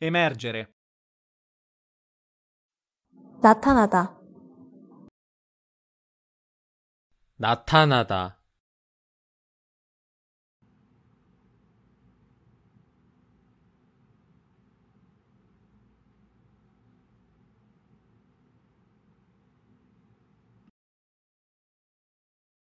Emergere. 나타나다. 나타나다.